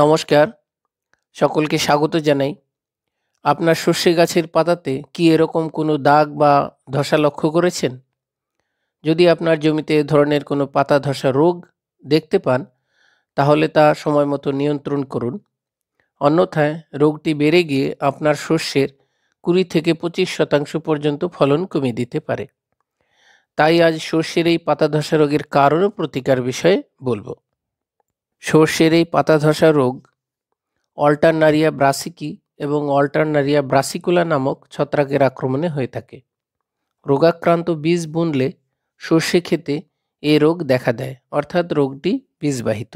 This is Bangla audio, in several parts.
নমস্কার সকলকে স্বাগত জানাই আপনার সর্ষে গাছের পাতাতে কি এরকম কোনো দাগ বা ধসা লক্ষ্য করেছেন যদি আপনার জমিতে এ ধরনের কোনো পাতা ধসা রোগ দেখতে পান তাহলে তা সময় মতো নিয়ন্ত্রণ করুন অন্যথায় রোগটি বেড়ে গিয়ে আপনার শস্যের কুড়ি থেকে পঁচিশ শতাংশ পর্যন্ত ফলন কমিয়ে দিতে পারে তাই আজ সর্ষের এই পাতা ধসা রোগের কারণ প্রতিকার বিষয়ে বলবো সর্ষের এই পাতা ধসা রোগ অল্টারনারিয়া ব্রাসিকি এবং অল্টারনারিয়া ব্রাসিকুলা নামক ছত্রাকের আক্রমণে হয়ে থাকে রোগাক্রান্ত বীজ বুনলে সর্ষে খেতে এ রোগ দেখা দেয় অর্থাৎ রোগটি বীজবাহিত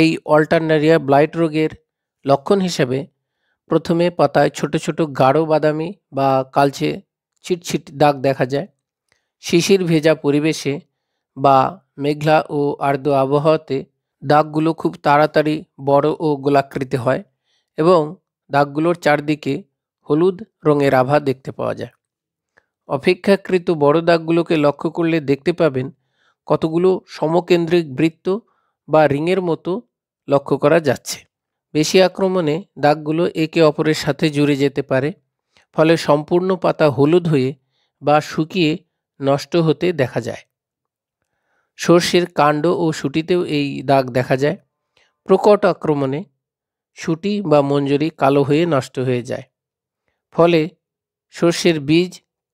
এই অল্টারনারিয়া ব্লাইট রোগের লক্ষণ হিসেবে প্রথমে পাতায় ছোট ছোট গাঢ় বাদামি বা কালচে ছিটছিট দাগ দেখা যায় শিশির ভেজা পরিবেশে বা মেঘলা ও আর্দ্র আবহাওয়াতে দাগগুলো খুব তাড়াতাড়ি বড় ও গোলাকৃতি হয় এবং দাগগুলোর চারদিকে হলুদ রঙের আভা দেখতে পাওয়া যায় অপেক্ষাকৃত বড় দাগগুলোকে লক্ষ্য করলে দেখতে পাবেন কতগুলো সমকেন্দ্রিক বৃত্ত বা রিংয়ের মতো লক্ষ্য করা যাচ্ছে বেশি আক্রমণে দাগগুলো একে অপরের সাথে জুড়ে যেতে পারে ফলে সম্পূর্ণ পাতা হলুদ হয়ে বা শুকিয়ে নষ্ট হতে দেখা যায় সর্ষের কাণ্ড ও সুটিতেও এই দাগ দেখা যায় প্রকট আক্রমণে সুটি বা মঞ্জুরি কালো হয়ে নষ্ট হয়ে যায় ফলে সর্ষের বীজ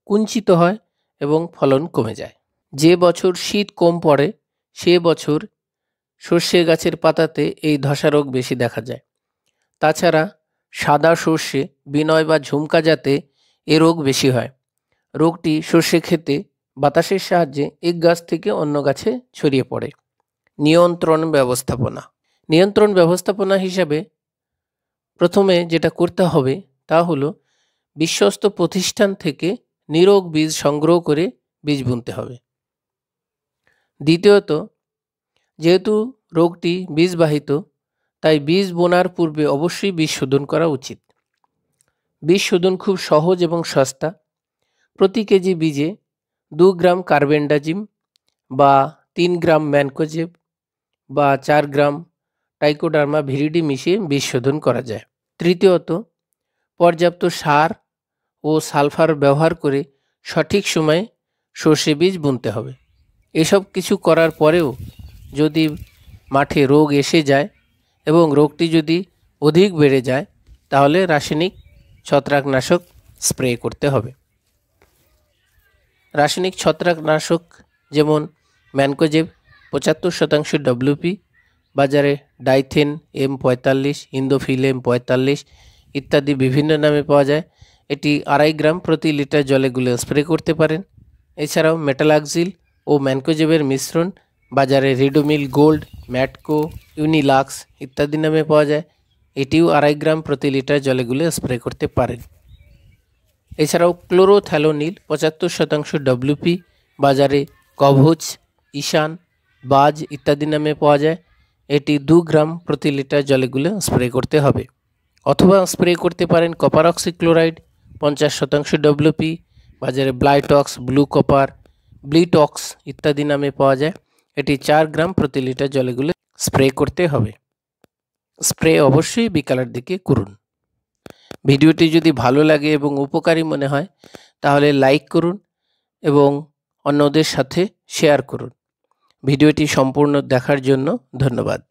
কুঞ্চিত হয় এবং ফলন কমে যায় যে বছর শীত কম পড়ে সে বছর সর্ষে গাছের পাতাতে এই রোগ বেশি দেখা যায় তাছাড়া সাদা সর্ষে বিনয় বা ঝুমকা জাতে এ রোগ বেশি হয় রোগটি সর্ষে খেতে বাতাসের সাহায্যে এক গাছ থেকে অন্য গাছে ছড়িয়ে পড়ে নিয়ন্ত্রণ ব্যবস্থাপনা নিয়ন্ত্রণ ব্যবস্থাপনা হিসাবে প্রথমে যেটা করতে হবে তা হলো বিশ্বস্ত প্রতিষ্ঠান থেকে নিরোগ বীজ সংগ্রহ করে বীজ বুনতে হবে দ্বিতীয়ত যেহেতু রোগটি বীজবাহিত তাই বীজ বোনার পূর্বে অবশ্যই বীজ শোধন করা উচিত বীজ শোধন খুব সহজ এবং সস্তা প্রতি কেজি বীজে দু গ্রাম কার্বেন্ডাজিম বা তিন গ্রাম ম্যানকোজেব বা চার গ্রাম টাইকোডার্মা ভিরিডি মিশিয়ে বিশোধন শোধন করা যায় তৃতীয়ত পর্যাপ্ত সার ও সালফার ব্যবহার করে সঠিক সময়ে সর্ষে বীজ বুনতে হবে এসব কিছু করার পরেও যদি মাঠে রোগ এসে যায় এবং রোগটি যদি অধিক বেড়ে যায় তাহলে রাসায়নিক ছত্রাকনাশক স্প্রে করতে হবে রাসায়নিক ছত্রাকনাশক যেমন ম্যানকোজেব পঁচাত্তর শতাংশ ডব্লিউপি বাজারে ডাইথেন এম পঁয়তাল্লিশ ইন্দোফিল এম পঁয়তাল্লিশ ইত্যাদি বিভিন্ন নামে পাওয়া যায় এটি আড়াই গ্রাম প্রতি লিটার জলে গুলে স্প্রে করতে পারেন এছাড়াও মেটালাক্সিল ও ম্যানকোজেবের মিশ্রণ বাজারে রিডোমিল গোল্ড ম্যাটকো ইউনিলাক্স ইত্যাদি নামে পাওয়া যায় এটিও আড়াই গ্রাম প্রতি লিটার জলে গুলে স্প্রে করতে পারেন এছাড়াও ক্লোরোথ্যালোনিল পঁচাত্তর শতাংশ ডব্লিউপি বাজারে কভচ ঈশান বাজ ইত্যাদি নামে পাওয়া যায় এটি দু গ্রাম প্রতি লিটার জলেগুলো স্প্রে করতে হবে অথবা স্প্রে করতে পারেন কপার অক্সিক্লোরাইড পঞ্চাশ শতাংশ ডব্লিউপি বাজারে ব্লাইটক্স ব্লু কপার ব্লিটক্স ইত্যাদি নামে পাওয়া যায় এটি চার গ্রাম প্রতি লিটার জলেগুলো স্প্রে করতে হবে স্প্রে অবশ্যই বিকালের দিকে করুন ভিডিওটি যদি ভালো লাগে এবং উপকারী মনে হয় তাহলে লাইক করুন এবং অন্যদের সাথে শেয়ার করুন ভিডিওটি সম্পূর্ণ দেখার জন্য ধন্যবাদ